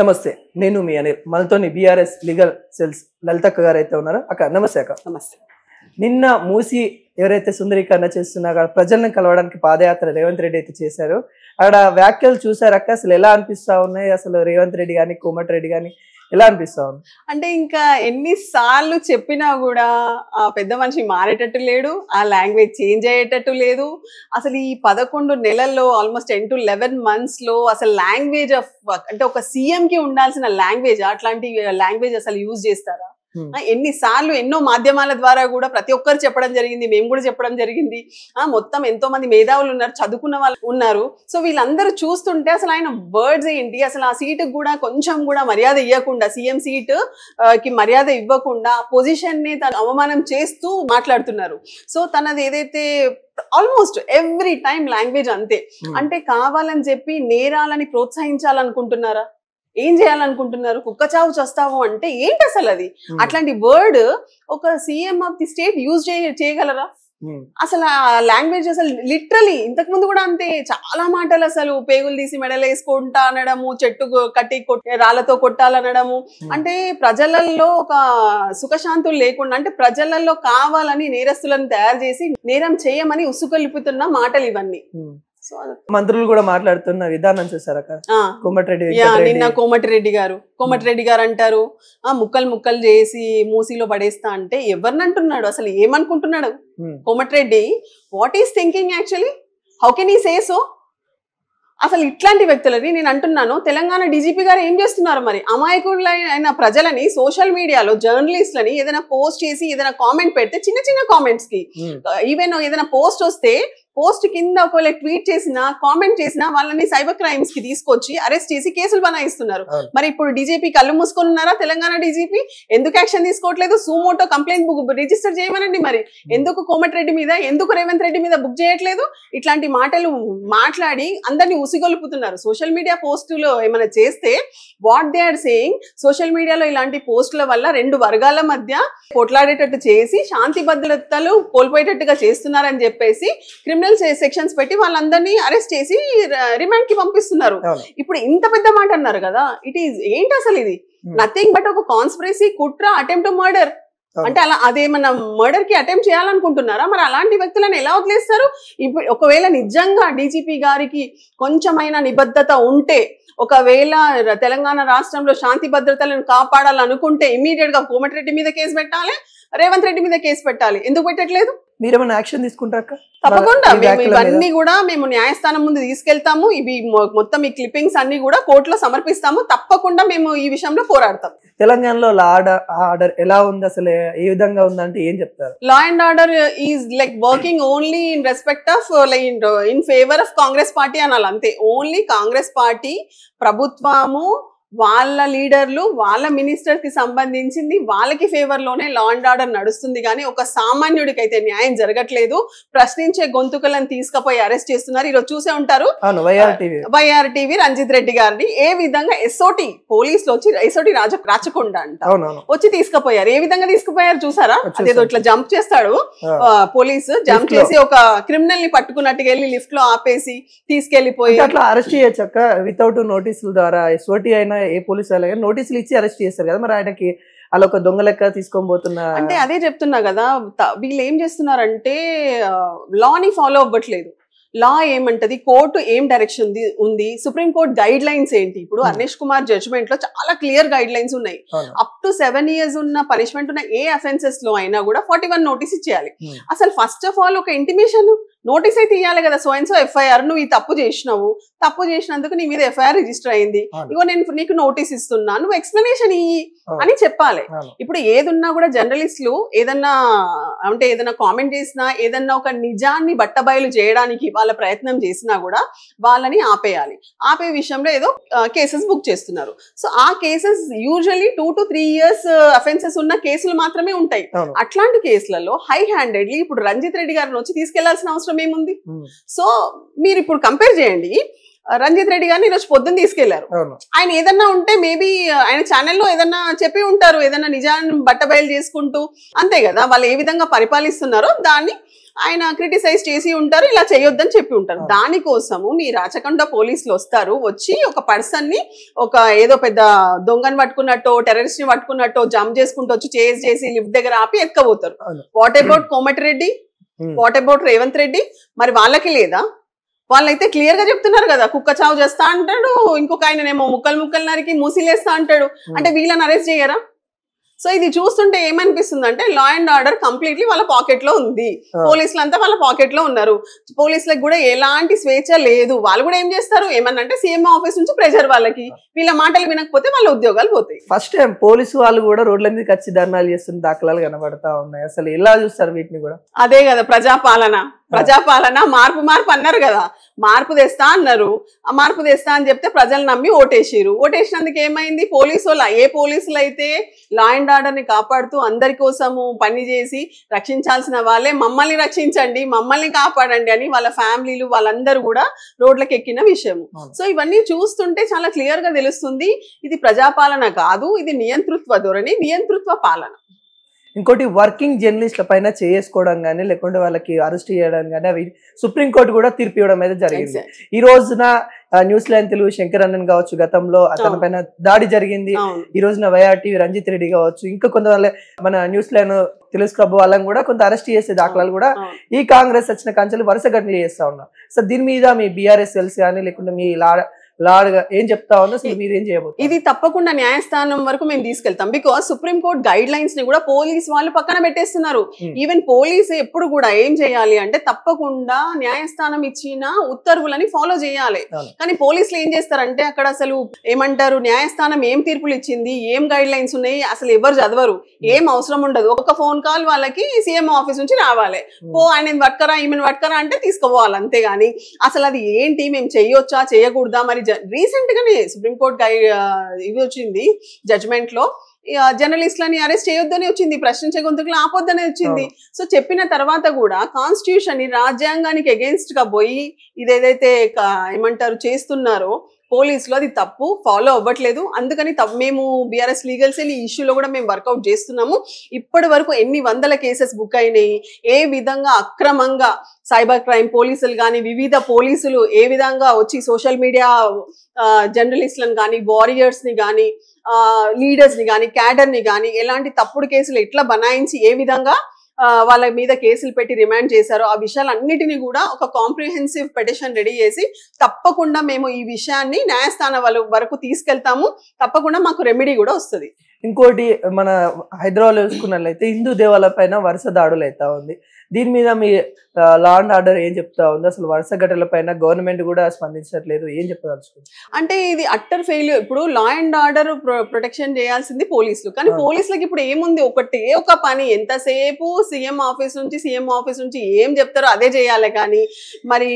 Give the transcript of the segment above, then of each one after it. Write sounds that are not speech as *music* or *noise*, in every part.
నమస్తే నేను మీ అనిల్ మనతో బీఆర్ఎస్ లీగల్ సెల్స్ లలితక్క గారు అయితే ఉన్నారో అక్క నమస్తే అక్క నమస్తే నిన్న మూసి ఎవరైతే సుందరీకరణ చేస్తున్నా ప్రజలను కలవడానికి పాదయాత్ర రేవంత్ రెడ్డి అయితే చేశారు అక్కడ వ్యాఖ్యలు చూసారక్క అసలు ఎలా అనిపిస్తా ఉన్నాయి అసలు రేవంత్ రెడ్డి కానీ కోమటి రెడ్డి కానీ ఎలా అనిపిస్తా ఉంది అంటే ఇంకా ఎన్నిసార్లు చెప్పినా కూడా ఆ పెద్ద మనిషి మారేటట్టు లేడు ఆ లాంగ్వేజ్ చేంజ్ అయ్యేటట్టు లేదు అసలు ఈ పదకొండు నెలల్లో ఆల్మోస్ట్ టెన్ టు లెవెన్ మంత్స్లో అసలు లాంగ్వేజ్ ఆఫ్ అంటే ఒక సీఎంకి ఉండాల్సిన లాంగ్వేజ్ అట్లాంటి లాంగ్వేజ్ అసలు యూజ్ చేస్తారా ఎన్నిసార్లు ఎన్నో మాధ్యమాల ద్వారా కూడా ప్రతి ఒక్కరు చెప్పడం జరిగింది మేము కూడా చెప్పడం జరిగింది ఆ మొత్తం ఎంతో మంది మేధావులు ఉన్నారు చదువుకున్న వాళ్ళు ఉన్నారు సో వీళ్ళందరూ చూస్తుంటే అసలు ఆయన వర్డ్స్ ఏంటి అసలు ఆ సీటు కూడా కొంచెం కూడా మర్యాద ఇవ్వకుండా సీఎం సీటు కి మర్యాద ఇవ్వకుండా పొజిషన్ ని తను అవమానం చేస్తూ మాట్లాడుతున్నారు సో తనది ఏదైతే ఆల్మోస్ట్ ఎవ్రీ టైం లాంగ్వేజ్ అంతే అంటే కావాలని చెప్పి నేరాలని ప్రోత్సహించాలనుకుంటున్నారా ఏం చేయాలనుకుంటున్నారు కుక్క చావు చస్తావు అంటే ఏంటి అసలు అది hmm. అట్లాంటి వర్డ్ ఒక CM of the state use చేయగలరా hmm. అసలు ఆ లాంగ్వేజ్ అసలు లిటరలీ ఇంతకు ముందు కూడా అంతే చాలా మాటలు అసలు పేగులు తీసి మెడలు వేసుకుంటా అనడము చెట్టు కట్టి రాళ్లతో కొట్టాలనడము hmm. అంటే ప్రజలలో ఒక సుఖశాంతులు లేకుండా అంటే ప్రజలలో కావాలని నేరస్తులను తయారు చేసి నేరం చేయమని ఉసుకొలిపుతున్న మాటలు ఇవన్నీ మంత్రులు కూడా మాట్లాడుతున్న విధానం చూసారా కోమటిరెడ్డి నిన్న కోమటిరెడ్డి గారు కోమటిరెడ్డి గారు అంటారు ఆ ముక్కలు ముక్కలు చేసి మూసీలో పడేస్తా అంటే ఎవరిని అంటున్నాడు అసలు ఏమనుకుంటున్నాడు Komatireddy what is thinking actually how can he say so అసలు ఇట్లాంటి వ్యక్తులని నేను అంటున్నాను తెలంగాణ డీజీపీ గారు ఏం చేస్తున్నారు మరి అమాయకులైన ప్రజలని సోషల్ మీడియాలో జర్నలిస్ట్లని ఏదైనా పోస్ట్ చేసి ఏదైనా కామెంట్ పెడితే చిన్న చిన్న కామెంట్స్ కి ఈవెన్ ఏదైనా పోస్ట్ వస్తే పోస్ట్ కింద ఒకవేళ ట్వీట్ చేసినా కామెంట్ చేసినా వాళ్ళని సైబర్ క్రైమ్స్ కి తీసుకొచ్చి అరెస్ట్ చేసి కేసులు బనాయిస్తున్నారు మరి ఇప్పుడు డీజీపీ కళ్ళు మూసుకొని ఉన్నారా తెలంగాణ డీజీపీ ఎందుకు యాక్షన్ తీసుకోవట్లేదు సూమోటో కంప్లైంట్ బుక్ రిజిస్టర్ చేయమనండి మరి hmm. ఎందుకు కోమటి రెడ్డి మీద ఎందుకు రేవంత్ రెడ్డి మీద బుక్ చేయట్లేదు ఇట్లాంటి మాటలు మాట్లాడి అందరినీ ఉసిగొలుపుతున్నారు సోషల్ మీడియా పోస్టులో ఏమైనా చేస్తే what they are saying social మీడియాలో ఇలాంటి పోస్టుల వల్ల రెండు వర్గాల మధ్య కొట్లాడేటట్టు చేసి శాంతి భద్రతలు కోల్పోయేటట్టుగా చేస్తున్నారని చెప్పేసి క్రిమినల్ క్రిమినల్ సెక్షన్స్ పెట్టి వాళ్ళందరినీ అరెస్ట్ చేసి రిమాండ్ కి పంపిస్తున్నారు ఇప్పుడు ఇంత పెద్ద మాట అన్నారు కదా ఇట్ ఈస్ ఏంటి అసలు ఇది నథింగ్ hmm. బట్ ఒక కాన్స్పిరసీ కుట్ర అటెంప్ట్ మర్డర్ అంటే అలా అదేమన్నా మర్డర్ కి అటెంప్ట్ చేయాలనుకుంటున్నారా మరి అలాంటి వ్యక్తులను ఎలా వదిలేస్తారు ఇప్పుడు ఒకవేళ నిజంగా డీజీపీ గారికి కొంచెమైన నిబద్ధత ఉంటే ఒకవేళ తెలంగాణ రాష్ట్రంలో శాంతి భద్రతలను కాపాడాలనుకుంటే ఇమీడియట్ గా కోమటిరెడ్డి మీద కేసు పెట్టాలి రేవంత్ రెడ్డి మీద కేసు పెట్టాలి ఎందుకు పెట్టట్లేదు మీరేమైనా యాక్షన్ తీసుకుంటాక తప్పకుండా మేము ఇవన్నీ కూడా మేము న్యాయస్థానం ముందు తీసుకెళ్తాము ఇవి మొత్తం ఈ క్లిప్పింగ్స్ అన్ని కూడా కోర్టులో సమర్పిస్తాము తప్పకుండా మేము ఈ విషయంలో పోరాడతాం తెలంగాణలో లా ఆర్డర్ ఎలా ఉంది అసలు ఏ విధంగా ఉంది అంటే ఏం చెప్తారు law and order is like working only in respect of like in favour of Congress party అనాలి అంతే ఓన్లీ కాంగ్రెస్ పార్టీ ప్రభుత్వము వాళ్ళ లీడర్లు వాళ్ళ మినిస్టర్కి సంబంధించింది వాళ్ళకి ఫేవర్లోనే లా అండ్ ఆర్డర్ నడుస్తుంది కానీ ఒక సామాన్యుడికి అయితే న్యాయం జరగట్లేదు ప్రశ్నించే గొంతుకలను తీసుకుపోయి అరెస్ట్ చేస్తున్నారు ఈరోజు చూసే ఉంటారు వైఆర్ టీవీ రంజిత్ రెడ్డి గారిని ఏ విధంగా ఎస్ఓటి పోలీసులు వచ్చి ఎస్ఓటి రాజ రాచకొండ అంట వచ్చి తీసుకుపోయారు ఏ విధంగా తీసుకుపోయారు చూసారా అదేదో ఇట్లా జంప్ చేస్తాడు పోలీసు జంప్ చేసి ఒక క్రిమినల్ ని పట్టుకున్నట్టుగా వెళ్ళి లిఫ్ట్ లో ఆపేసి తీసుకెళ్లిపోయి అట్లా అరెస్ట్ చేయొచ్చు వితౌట్ నోటీసుల ద్వారా ఎస్ఓటి అయినా ఏ పోలీసు వాళ్ళు నోటీసులు ఇచ్చి అరెస్ట్ చేస్తారు కదా మరి ఆయనకి అలా ఒక దొంగ లెక్క తీసుకొని పోతున్నా అంటే అదే చెప్తున్నా కదా వీళ్ళు ఏం చేస్తున్నారంటే లాని ఫాలో అవ్వట్లేదు లా ఏమంటది కోర్టు ఏం డైరెక్షన్ ఉంది సుప్రీంకోర్టు గైడ్ లైన్స్ ఏంటి ఇప్పుడు అర్నేష్ కుమార్ జడ్జ్మెంట్ లో చాలా క్లియర్ గైడ్ లైన్స్ ఉన్నాయి అప్ టు సెవెన్ ఇయర్స్ ఉన్న పనిష్మెంట్ ఉన్న ఏ అఫెన్సెస్ లో అయినా కూడా ఫార్టీ నోటీస్ ఇచ్చేయాలి hmm. అసలు ఫస్ట్ ఆఫ్ ఆల్ ఒక ఇంటిమేషన్ నోటీస్ అయితే ఇవ్వాలి కదా సో ఎఫ్ఐఆర్ నువ్వు ఈ తప్పు చేసినావు తప్పు చేసినందుకు నీ మీద ఎఫ్ఐఆర్ రిజిస్టర్ అయింది ఇగో నేను నీకు నోటీస్ ఇస్తున్నా నువ్వు ఎక్స్ప్లెనేషన్ ఇయ్యి అని చెప్పాలి ఇప్పుడు ఏదున్నా కూడా జర్నలిస్టులు ఏదన్నా అంటే ఏదన్నా కామెంట్ చేసినా ఏదన్నా ఒక నిజాన్ని బట్టబయలు చేయడానికి వాళ్ళ ప్రయత్నం చేసినా కూడా వాళ్ళని ఆపేయాలి ఆపే విషయంలో ఏదో కేసెస్ బుక్ చేస్తున్నారు సో ఆ cases usually two to three years offences ఉన్న కేసులు మాత్రమే ఉంటాయి అట్లాంటి కేసులలో హై హ్యాండెడ్లీ ఇప్పుడు రంజిత్ రెడ్డి గారిని వచ్చి తీసుకెళ్లాల్సిన అవసరం అవసరం ఏముంది సో మీరు ఇప్పుడు కంపేర్ చేయండి రంజిత్ రెడ్డి గారిని ఈరోజు పొద్దున్న తీసుకెళ్లారు ఆయన ఏదన్నా ఉంటే మేబీ ఆయన ఛానల్లో ఏదన్నా చెప్పి ఉంటారు ఏదన్నా నిజాన్ని బట్టబయలు చేసుకుంటూ అంతే కదా వాళ్ళు ఏ విధంగా పరిపాలిస్తున్నారో దాన్ని ఆయన క్రిటిసైజ్ చేసి ఉంటారు ఇలా చేయొద్దని చెప్పి ఉంటారు దానికోసము మీ రాచకొండ పోలీసులు వస్తారు వచ్చి ఒక పర్సన్ ని ఒక ఏదో పెద్ద దొంగని పట్టుకున్నట్టు టెర్రరిస్ట్ ని పట్టుకున్నట్టు జంప్ చేసుకుంటూ వచ్చి చేసి చేసి లిఫ్ట్ దగ్గర ఆపి ఎక్కబోతారు what about Komatireddy what about Revanth Reddy మరి వాళ్ళకి లేదా వాళ్ళైతే క్లియర్ గా చెప్తున్నారు కదా కుక్క చావు చేస్తా అంటాడు ఇంకొక ఆయననేమో ముక్కలు ముక్కలు నరికి మూసిలేస్తా అంటాడు hmm. అంటే వీళ్ళని అరెస్ట్ చేయరా సో ఇది చూస్తుంటే ఏమనిపిస్తుంది అంటే లా అండ్ ఆర్డర్ కంప్లీట్లీ వాళ్ళ పాకెట్ లో ఉంది పోలీసులు అంతా వాళ్ళ పాకెట్ లో ఉన్నారు పోలీసులకు కూడా ఎలాంటి స్వేచ్ఛ లేదు వాళ్ళు కూడా ఏం చేస్తారు అంటే సీఎం ఆఫీస్ నుంచి ప్రెషర్ వాళ్ళకి వీళ్ళ మాటలు వినకపోతే వాళ్ళ ఉద్యోగాలు పోతాయి ఫస్ట్ టైం పోలీసు వాళ్ళు కూడా రోడ్ల మీద ఖర్చు ధర్నాలు చేస్తున్న దాఖలాలు కనబడతా ఉన్నాయి అసలు ఎలా చూస్తారు వీటిని కూడా అదే కదా ప్రజాపాలన ప్రజాపాలన మార్పు మార్పు అన్నారు కదా మార్పు తెస్తా అన్నారు ఆ మార్పు తెస్తా అని చెప్తే ప్రజలు నమ్మి ఓటేసారు ఓటేసినందుకు ఏమైంది పోలీసు ఏ పోలీసులు అయితే లా అండ్ ఆర్డర్ని కాపాడుతూ అందరి కోసము పనిచేసి రక్షించాల్సిన వాళ్ళే మమ్మల్ని రక్షించండి మమ్మల్ని కాపాడండి అని వాళ్ళ ఫ్యామిలీలు వాళ్ళందరూ కూడా రోడ్లకు ఎక్కిన విషయము సో ఇవన్నీ చూస్తుంటే చాలా క్లియర్గా తెలుస్తుంది ఇది ప్రజాపాలన కాదు ఇది నియంతృత్వ ధోరణి నియంతృత్వ పాలన ఇంకోటి వర్కింగ్ జర్నలిస్టుల పైన చేసుకోవడం కానీ లేకుంటే వాళ్ళకి అరెస్ట్ చేయడం కానీ అవి సుప్రీంకోర్టు కూడా తీర్పు ఇవ్వడం అయితే జరిగింది ఈ రోజున న్యూస్ లైన్ తెలుగు అన్నన్ కావచ్చు గతంలో అతని పైన దాడి జరిగింది ఈ రోజున వైఆర్టీవీ రంజిత్ రెడ్డి కావచ్చు ఇంకా కొంత మన న్యూస్ లైన్ తెలుగు క్లబ్ వాళ్ళని కూడా కొంత అరెస్ట్ చేసే దాఖలాలు కూడా ఈ కాంగ్రెస్ వచ్చిన కంచెలు వరుస ఘటనలు చేస్తా ఉన్నారు సో దీని మీద మీ బీఆర్ఎస్ఎల్సీ ఎల్స్ కానీ లేకుంటే మీ లా లార్డ్గా ఏం చెప్తా మీరు ఏం ఇది తప్పకుండా న్యాయస్థానం వరకు మేము తీసుకెళ్తాం బికాస్ సుప్రీంకోర్టు గైడ్ లైన్స్ ని కూడా పోలీస్ వాళ్ళు పక్కన పెట్టేస్తున్నారు ఈవెన్ hmm. పోలీస్ ఎప్పుడు కూడా ఏం చేయాలి అంటే తప్పకుండా న్యాయస్థానం ఇచ్చిన ఉత్తర్వులని ఫాలో చేయాలి కానీ పోలీసులు ఏం చేస్తారంటే అక్కడ అసలు ఏమంటారు న్యాయస్థానం ఏం తీర్పులు ఇచ్చింది ఏం గైడ్ లైన్స్ ఉన్నాయి అసలు ఎవరు చదవరు hmm. ఏం అవసరం ఉండదు ఒక ఫోన్ కాల్ వాళ్ళకి సీఎం ఆఫీస్ నుంచి రావాలి ఓ hmm. ఆయన పట్టుకరా ఈమెను పట్టుకరా అంటే తీసుకోవాలి అంతేగాని అసలు అది ఏంటి మేము చేయొచ్చా చేయకూడదా మరి రీసెంట్ గానే సుప్రీంకోర్టు గై ఇవి వచ్చింది జడ్జ్మెంట్ లో జర్నలిస్ట్లని అరెస్ట్ చేయొద్దని వచ్చింది ప్రశ్నించే గొంతుకులు ఆపొద్దని వచ్చింది సో చెప్పిన తర్వాత కూడా కాన్స్టిట్యూషన్ రాజ్యాంగానికి అగేన్స్ట్ గా పోయి ఇదేదైతే ఏమంటారు చేస్తున్నారో పోలీసులు అది తప్పు ఫాలో అవ్వట్లేదు అందుకని మేము బీఆర్ఎస్ లీగల్స్ సెల్ ఈ ఇష్యూలో కూడా మేము వర్కౌట్ చేస్తున్నాము ఇప్పటి వరకు ఎన్ని వందల కేసెస్ బుక్ అయినాయి ఏ విధంగా అక్రమంగా సైబర్ క్రైమ్ పోలీసులు కానీ వివిధ పోలీసులు ఏ విధంగా వచ్చి సోషల్ మీడియా జర్నలిస్టులను కానీ వారియర్స్ని కానీ లీడర్స్ని కానీ క్యాడర్ని కానీ ఎలాంటి తప్పుడు కేసులు ఎట్లా బనాయించి ఏ విధంగా వాళ్ళ మీద కేసులు పెట్టి రిమాండ్ చేశారు ఆ విషయాలన్నిటినీ కూడా ఒక కాంప్రిహెన్సివ్ పెటిషన్ రెడీ చేసి తప్పకుండా మేము ఈ విషయాన్ని న్యాయస్థానం వాళ్ళ వరకు తీసుకెళ్తాము తప్పకుండా మాకు రెమెడీ కూడా వస్తుంది ఇంకోటి మన హైదరాబాద్ చూసుకున్నట్లయితే హిందూ దేవాలయ పైన వరుస దాడులు అవుతా ఉంది దీని మీద మీ లా అండ్ ఆర్డర్ ఏం చెప్తా ఉంది అసలు వరుస ఘటనల పైన గవర్నమెంట్ కూడా స్పందించట్లేదు ఏం చెప్పదలుచుకుంది అంటే ఇది అట్టర్ ఫెయిల్యూర్ ఇప్పుడు లా అండ్ ఆర్డర్ ప్రొటెక్షన్ చేయాల్సింది పోలీసులు కానీ పోలీసులకు ఇప్పుడు ఏముంది ఒకటే ఒక పని ఎంతసేపు సీఎం ఆఫీస్ నుంచి సీఎం ఆఫీస్ నుంచి ఏం చెప్తారో అదే చేయాలి కానీ మరి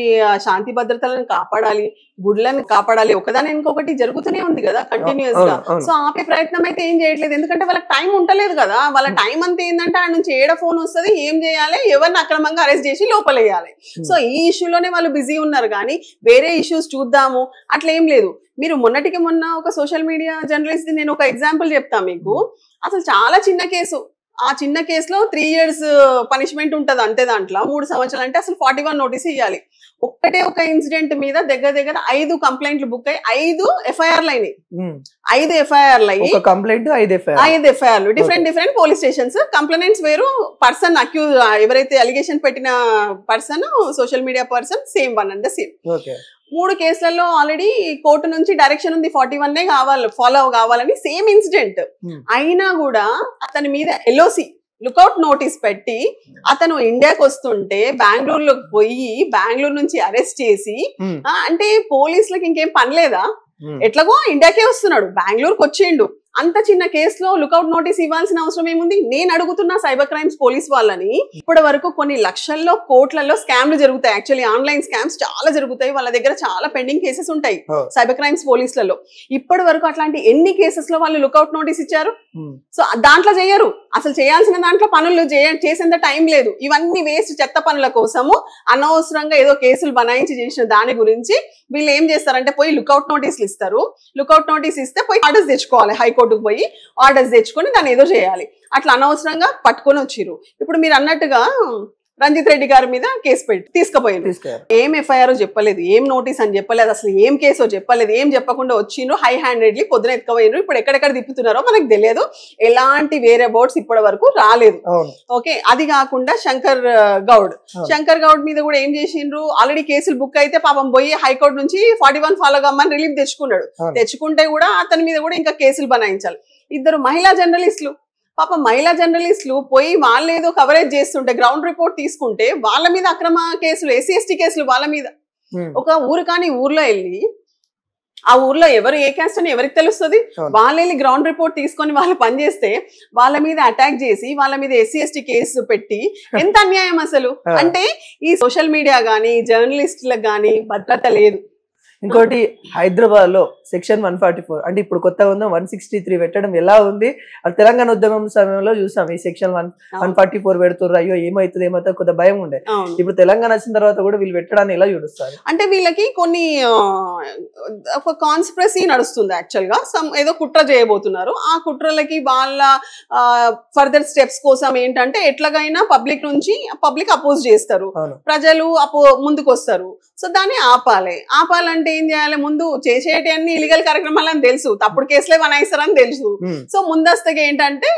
శాంతి భద్రతలను కాపాడాలి గుడ్లను కాపాడాలి ఒకదాని ఇంకొకటి జరుగుతూనే ఉంది కదా కంటిన్యూస్ గా సో ఆపే ప్రయత్నం అయితే ఏం చేయట్లేదు ఎందుకంటే వాళ్ళకి టైం ఉండలేదు కదా వాళ్ళ టైం అంతా ఏంటంటే ఆడ నుంచి ఏడ ఫోన్ వస్తుంది ఏం చేయాలి ఎవరు ఎవరిని అక్రమంగా అరెస్ట్ చేసి లోపలేయాలి hmm. సో ఈ ఇష్యూలోనే వాళ్ళు బిజీ ఉన్నారు కానీ వేరే ఇష్యూస్ చూద్దాము అట్లా ఏం లేదు మీరు మొన్నటికి మొన్న ఒక సోషల్ మీడియా జర్నలిస్ట్ నేను ఒక ఎగ్జాంపుల్ చెప్తా మీకు hmm. అసలు చాలా చిన్న కేసు ఆ చిన్న కేసులో త్రీ ఇయర్స్ పనిష్మెంట్ ఉంటుంది అంతే దాంట్లో మూడు సంవత్సరాలు అంటే అసలు ఫార్టీ వన్ నోటీస్ ఇవ్వాలి ఒక్కటే ఒక ఇన్సిడెంట్ మీద దగ్గర దగ్గర ఐదు కంప్లైంట్లు బుక్ అయ్యి ఐదు ఎఫ్ఐఆర్లు అయినాయి hmm. ఐదు ఎఫ్ఐఆర్లు అయ్యి కంప్లైంట్ ఐదు ఐదు ఎఫ్ఐఆర్లు different different police stations complaints వేరు పర్సన్ అక్యూజ్ ఎవరైతే అలిగేషన్ పెట్టిన person social media person same one and same మూడు కేసులలో ఆల్రెడీ కోర్టు నుంచి డైరెక్షన్ ఉంది ఫార్టీ వన్ కావాలి ఫాలో కావాలని సేమ్ ఇన్సిడెంట్ hmm. అయినా కూడా అతని మీద ఎల్ఓసి లుకౌట్ నోటీస్ పెట్టి అతను ఇండియాకి వస్తుంటే బెంగళూరులోకి పోయి బెంగళూరు నుంచి అరెస్ట్ చేసి hmm. అంటే పోలీసులకు ఇంకేం లేదా hmm. ఎట్లాగో ఇండియాకే వస్తున్నాడు బెంగళూరుకి వచ్చిండు అంత చిన్న కేసులో లుకౌట్ నోటీస్ ఇవ్వాల్సిన అవసరం ఏముంది నేను అడుగుతున్న సైబర్ క్రైమ్స్ పోలీస్ వాళ్ళని ఇప్పటి వరకు కొన్ని లక్షల్లో కోట్లలో స్కామ్లు జరుగుతాయి యాక్చువల్లీ ఆన్లైన్ స్కామ్స్ చాలా జరుగుతాయి వాళ్ళ దగ్గర చాలా పెండింగ్ కేసెస్ ఉంటాయి సైబర్ క్రైమ్స్ పోలీసులలో ఇప్పటి వరకు అట్లాంటి ఎన్ని కేసెస్ లో వాళ్ళు లుకౌట్ నోటీస్ ఇచ్చారు సో దాంట్లో చేయరు అసలు చేయాల్సిన దాంట్లో పనులు చేసేంత టైం లేదు ఇవన్నీ వేస్ట్ చెత్త పనుల కోసము అనవసరంగా ఏదో కేసులు బనాయించి చేసిన దాని గురించి వీళ్ళు ఏం చేస్తారంటే పోయి లుకౌట్ నోటీసులు ఇస్తారు లుకౌట్ నోటీస్ ఇస్తే పోయి ఆర్డర్స్ తెచ్చుకోవాలి హైకోర్టుకు పోయి ఆర్డర్స్ తెచ్చుకొని దాన్ని ఏదో చేయాలి అట్లా అనవసరంగా పట్టుకొని వచ్చిరు ఇప్పుడు మీరు అన్నట్టుగా రంజిత్ రెడ్డి గారి మీద కేసు పెట్టి తీసుకుపోయింది ఏం ఎఫ్ఐఆర్ చెప్పలేదు ఏం నోటీస్ అని చెప్పలేదు అసలు ఏం కేసో చెప్పలేదు ఏం చెప్పకుండా వచ్చిండ్రు హై హ్యాండెడ్లీ పొద్దున ఎత్తుకపోయినారు ఇప్పుడు ఎక్కడెక్కడ తిప్పుతున్నారో మనకు తెలియదు ఎలాంటి వేరే బోర్డ్స్ ఇప్పటి వరకు రాలేదు ఓకే అది కాకుండా శంకర్ గౌడ్ శంకర్ గౌడ్ మీద కూడా ఏం చేసిండ్రు ఆల్రెడీ కేసులు బుక్ అయితే పాపం పోయి హైకోర్టు నుంచి ఫార్టీ వన్ ఫాలో కమ్మని రిలీఫ్ తెచ్చుకున్నాడు తెచ్చుకుంటే కూడా అతని మీద కూడా ఇంకా కేసులు బనాయించాలి ఇద్దరు మహిళా జర్నలిస్టులు పాప మహిళా జర్నలిస్టులు పోయి వాళ్ళు ఏదో కవరేజ్ చేస్తుంటే గ్రౌండ్ రిపోర్ట్ తీసుకుంటే వాళ్ళ మీద అక్రమ కేసులు ఎస్సీ ఎస్టీ కేసులు వాళ్ళ మీద hmm. ఒక ఊరు కానీ ఊర్లో వెళ్ళి ఆ ఊర్లో ఎవరు ఏ క్యాస్ట్ అని ఎవరికి తెలుస్తుంది వాళ్ళు వెళ్ళి గ్రౌండ్ రిపోర్ట్ తీసుకొని వాళ్ళు పనిచేస్తే వాళ్ళ మీద అటాక్ చేసి వాళ్ళ మీద ఎస్సీ ఎస్టీ కేసు పెట్టి *laughs* ఎంత అన్యాయం అసలు అంటే ఈ సోషల్ మీడియా కానీ జర్నలిస్టులకు కానీ భద్రత లేదు ఇంకోటి హైదరాబాద్ లో సెక్షన్ వన్ ఫార్టీ ఫోర్ అంటే ఇప్పుడు కొత్తగా ఉందాం వన్ సిక్స్టీ త్రీ పెట్టడం ఎలా ఉంది తెలంగాణ ఉద్యమం సమయంలో చూసాం ఈ section one one forty four పెడుతున్నారు అయ్యో ఏమవుతుంది ఏమవుతుంది కొంత భయం ఉండే ఇప్పుడు తెలంగాణ వచ్చిన తర్వాత కూడా వీళ్ళు పెట్టడాన్ని ఎలా చూడుస్తారు అంటే వీళ్ళకి కొన్ని ఒక కాన్స్పిరసీ నడుస్తుంది యాక్చువల్ గా సమ్ ఏదో కుట్ర చేయబోతున్నారు ఆ కుట్రలకి వాళ్ళ ఫర్దర్ స్టెప్స్ కోసం ఏంటంటే ఎట్లాగైనా పబ్లిక్ నుంచి పబ్లిక్ అపోజ్ చేస్తారు ప్రజలు అపో ముందుకు వస్తారు సో దాన్ని ఆపాలి ఆపాలంటే చేయాలంటే ఏం చేయాలి ముందు చేసేటి అన్ని ఇలీగల్ కార్యక్రమాలు అని తెలుసు తప్పుడు కేసులే ఇస్తారని తెలుసు సో ముందస్తుగా ఏంటంటే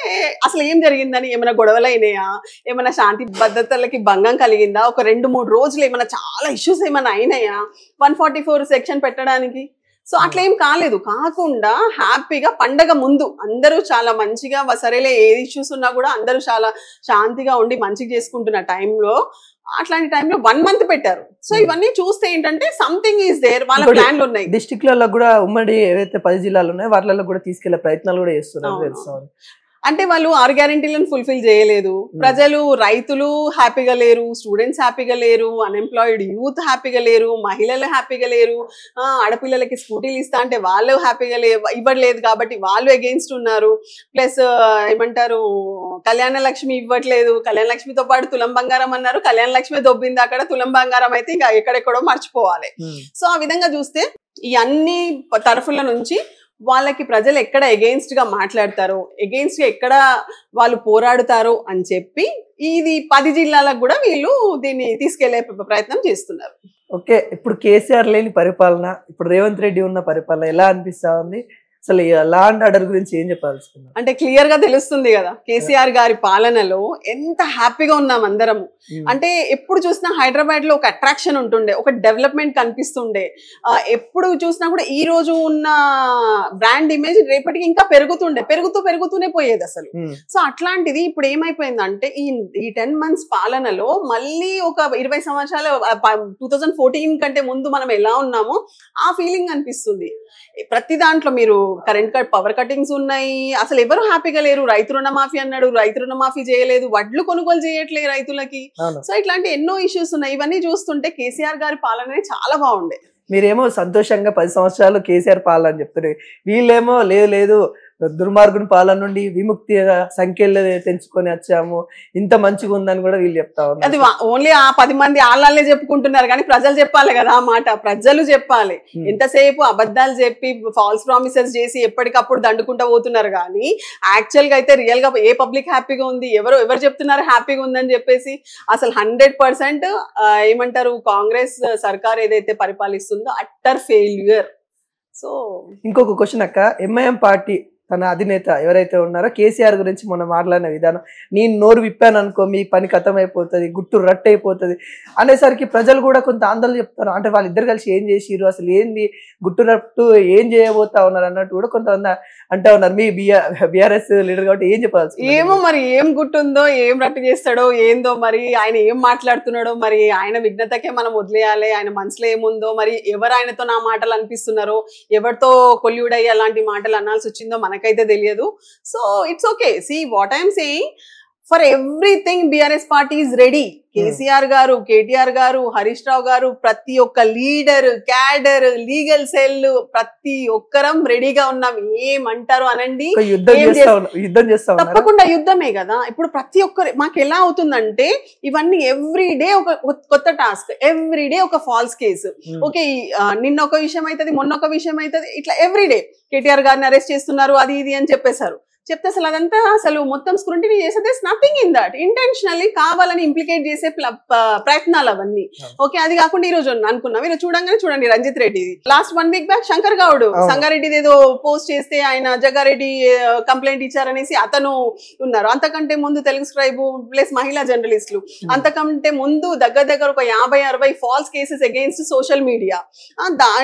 అసలు ఏం జరిగిందని ఏమైనా గొడవలు అయినాయా ఏమైనా శాంతి భద్రతలకి భంగం కలిగిందా ఒక రెండు మూడు రోజులు ఏమైనా చాలా ఇష్యూస్ ఏమైనా అయినాయా వన్ ఫార్టీ ఫోర్ సెక్షన్ పెట్టడానికి సో అట్లా ఏం కాలేదు కాకుండా హ్యాపీగా పండగ ముందు అందరూ చాలా మంచిగా సరేలే ఏ ఇష్యూస్ ఉన్నా కూడా అందరూ చాలా శాంతిగా ఉండి మంచిగా చేసుకుంటున్న టైంలో అట్లాంటి టైంలో వన్ మంత్ పెట్టారు సో hmm. ఇవన్నీ చూస్తే ఏంటంటే సంథింగ్ ఈస్ దేర్ వాళ్ళ ప్లాన్లు ఉన్నాయి డిస్టిక్లలో కూడా ఉమ్మడి ఏవైతే పది జిల్లాలు ఉన్నాయో వాటిలో కూడా తీసుకెళ్లే ప్రయత్నాలు కూడా చేస్తున్నారు తెలుసు అంటే వాళ్ళు ఆరు గ్యారంటీలను ఫుల్ఫిల్ చేయలేదు hmm. ప్రజలు రైతులు హ్యాపీగా లేరు స్టూడెంట్స్ హ్యాపీగా లేరు అన్ఎంప్లాయిడ్ యూత్ హ్యాపీగా లేరు మహిళలు హ్యాపీగా లేరు ఆడపిల్లలకి స్కూటీలు ఇస్తా అంటే వాళ్ళు హ్యాపీగా లే ఇవ్వట్లేదు కాబట్టి వాళ్ళు అగెయిన్స్ట్ ఉన్నారు ప్లస్ ఏమంటారు కళ్యాణ లక్ష్మి ఇవ్వట్లేదు కళ్యాణ లక్ష్మితో పాటు తులం బంగారం అన్నారు కళ్యాణ లక్ష్మి దొబ్బింది అక్కడ తులం బంగారం అయితే ఇంకా ఎక్కడెక్కడో మర్చిపోవాలి hmm. సో ఆ విధంగా చూస్తే ఈ అన్ని తరఫుల నుంచి వాళ్ళకి ప్రజలు ఎక్కడ ఎగెయిన్స్ట్గా మాట్లాడతారో ఎగెయిన్స్ట్గా ఎక్కడ వాళ్ళు పోరాడుతారో అని చెప్పి ఇది పది జిల్లాలకు కూడా వీళ్ళు దీన్ని తీసుకెళ్లే ప్రయత్నం చేస్తున్నారు ఓకే ఇప్పుడు కేసీఆర్ లేని పరిపాలన ఇప్పుడు రేవంత్ రెడ్డి ఉన్న పరిపాలన ఎలా అనిపిస్తా ఉంది అసలు అలాంటి అడర్ గురించి ఏం చెప్పాల్సుకున్నా అంటే క్లియర్ గా తెలుస్తుంది కదా కేసీఆర్ గారి పాలనలో ఎంత హ్యాపీగా ఉన్నాం అందరము అంటే ఎప్పుడు చూసినా హైదరాబాద్ లో ఒక అట్రాక్షన్ ఉంటుండే ఒక డెవలప్మెంట్ కనిపిస్తుండే ఎప్పుడు చూసినా కూడా ఈ రోజు ఉన్న బ్రాండ్ ఇమేజ్ రేపటికి ఇంకా పెరుగుతుండే పెరుగుతూ పెరుగుతూనే పోయేది అసలు సో అట్లాంటిది ఇప్పుడు అంటే ఈ ఈ టెన్ మంత్స్ పాలనలో మళ్ళీ ఒక ఇరవై సంవత్సరాలు టూ ఫోర్టీన్ కంటే ముందు మనం ఎలా ఉన్నామో ఆ ఫీలింగ్ అనిపిస్తుంది ప్రతి దాంట్లో మీరు కరెంట్ కట్ పవర్ కటింగ్స్ ఉన్నాయి అసలు ఎవరు హ్యాపీగా లేరు రైతు రుణమాఫీ అన్నాడు రైతు రుణమాఫీ చేయలేదు వడ్లు కొనుగోలు చేయట్లేదు రైతులకి సో ఇట్లాంటి ఎన్నో ఇష్యూస్ ఉన్నాయి ఇవన్నీ చూస్తుంటే కేసీఆర్ గారి పాలన చాలా బాగుండే మీరేమో సంతోషంగా పది సంవత్సరాలు కేసీఆర్ పాలన చెప్తున్నారు వీళ్ళేమో లేదు లేదు దుర్మార్గుని పాలన నుండి విముక్తి సంఖ్యలో తెంచుకొని వచ్చాము ఇంత మంచిగా ఉందని కూడా వీళ్ళు చెప్తా ఉన్నారు అది ఓన్లీ ఆ పది మంది ఆళ్ళనే చెప్పుకుంటున్నారు కానీ ప్రజలు చెప్పాలి కదా ఆ మాట ప్రజలు చెప్పాలి ఎంతసేపు అబద్ధాలు చెప్పి ఫాల్స్ ప్రామిసెస్ చేసి ఎప్పటికప్పుడు దండుకుంటా పోతున్నారు కానీ యాక్చువల్ గా అయితే రియల్ గా ఏ పబ్లిక్ హ్యాపీగా ఉంది ఎవరు ఎవరు చెప్తున్నారు హ్యాపీగా ఉందని చెప్పేసి అసలు హండ్రెడ్ పర్సెంట్ ఏమంటారు కాంగ్రెస్ సర్కార్ ఏదైతే పరిపాలిస్తుందో అట్టర్ ఫెయిల్యూర్ సో ఇంకొక క్వశ్చన్ అక్క ఎంఐఎం పార్టీ తన అధినేత ఎవరైతే ఉన్నారో కేసీఆర్ గురించి మనం మాట్లాడిన విధానం నేను నోరు విప్పాను అనుకో మీ పని అయిపోతుంది గుట్టు రట్ అయిపోతుంది అనేసరికి ప్రజలు కూడా కొంత ఆందోళన చెప్తారు అంటే వాళ్ళిద్దరు కలిసి ఏం చేసిరు అసలు ఏంది గుట్టు రట్టు ఏం చేయబోతా ఉన్నారు అన్నట్టు కూడా కొంతమంది అంటే ఉన్నారు మీ బీఆర్ఎస్ లీడర్ కాబట్టి ఏం చెప్పాల్సి ఏమో మరి ఏం గుట్టుందో ఏం రట్టు చేస్తాడో ఏందో మరి ఆయన ఏం మాట్లాడుతున్నాడో మరి ఆయన విఘ్నతకే మనం వదిలేయాలి ఆయన మనసులో ఏముందో మరి ఎవరు ఆయనతో నా మాటలు అనిపిస్తున్నారో ఎవరితో కొల్లివుడయ్యే అలాంటి మాటలు అనాల్సి వచ్చిందో మన మనకైతే తెలియదు so it's okay see what I'm saying for everything BRS party is ready KCR garu KTR గారు హరీష్ రావు గారు ప్రతి ఒక్క లీడర్ క్యాడర్ లీగల్ సెల్ ప్రతి ఒక్కరం రెడీగా ఉన్నాం ఏమంటారు అనండి తప్పకుండా యుద్ధమే కదా ఇప్పుడు ప్రతి ఒక్కరు మాకు ఎలా అవుతుందంటే ఇవన్నీ ఎవ్రీ డే ఒక కొత్త టాస్క్ ఎవ్రీ డే ఒక ఫాల్స్ కేసు hmm. ఓకే నిన్న ఒక విషయం అవుతుంది మొన్న ఒక విషయం అవుతుంది ఇట్లా ఎవ్రీ డే కేటీఆర్ గారిని అరెస్ట్ చేస్తున్నారు అది ఇది అని చెప్పేశారు చెప్తే అసలు అదంతా అసలు మొత్తం స్క్రూటినీ చేసేది నథింగ్ ఇన్ దాట్ ఇంటెన్షనల్లీ కావాలని ఇంప్లికేట్ చేసే ప్రయత్నాలు అవన్నీ ఓకే అది కాకుండా ఈ రోజు అనుకున్నాం మీరు చూడంగానే చూడండి రంజిత్ రెడ్డిది last one week back Shankar Goud సంగారెడ్డిది ఏదో పోస్ట్ చేస్తే ఆయన జగ్గారెడ్డి కంప్లైంట్ ఇచ్చారనేసి అతను ఉన్నారు అంతకంటే ముందు తెలుగు స్క్రైబ్ ప్లస్ మహిళా జర్నలిస్టులు hmm. అంతకంటే ముందు దగ్గర దగ్గర ఒక యాభై అరవై false cases against social media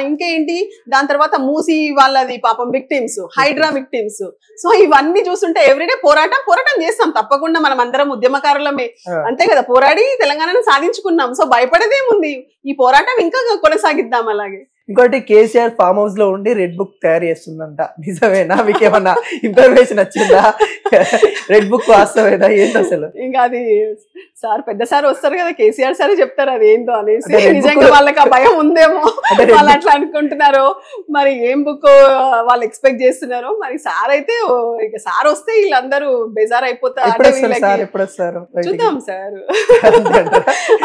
ఇంకేంటి దాని తర్వాత మూసి వాళ్ళది పాపం విక్టిమ్స్ హైడ్రా విక్టిమ్స్ సో ఇవన్నీ అవన్నీ చూస్తుంటే ఎవ్రీడే పోరాటం పోరాటం చేస్తాం తప్పకుండా మనం అందరం ఉద్యమకారులమే అంతే కదా పోరాడి తెలంగాణను సాధించుకున్నాం సో భయపడదేముంది ఈ పోరాటం ఇంకా కొనసాగిద్దాం అలాగే ఇంకోటి కేసీఆర్ ఫామ్ హౌస్ లో ఉండి రెడ్ బుక్ తయారు చేస్తుందంట నిజమేనా ఏమన్నా ఇన్ఫర్మేషన్ వచ్చిందా రెడ్ బుక్ వాస్తవేనా ఏంటి అసలు ఇంకా అది సార్ పెద్ద సార్ వస్తారు కదా కేసీఆర్ సారే చెప్తారు అది ఏందో అనేసి నిజంగా వాళ్ళకి ఆ భయం ఉందేమో వాళ్ళు అట్లా అనుకుంటున్నారు మరి ఏం బుక్ వాళ్ళు ఎక్స్పెక్ట్ చేస్తున్నారో మరి సార్ అయితే ఇక సార్ వస్తే వీళ్ళందరూ బెజార్ అయిపోతారు చూద్దాం సార్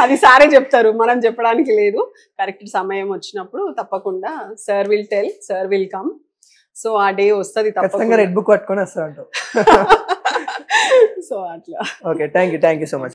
అది సారే చెప్తారు మనం చెప్పడానికి లేదు కరెక్ట్ సమయం వచ్చినప్పుడు తప్పకుండా sir will tell sir will come so ఆ డే వస్తుంది తప్పకుండా రెడ్ బుక్ పట్టుకొని వస్తా సో *laughs* అట్లా okay thank you thank you so much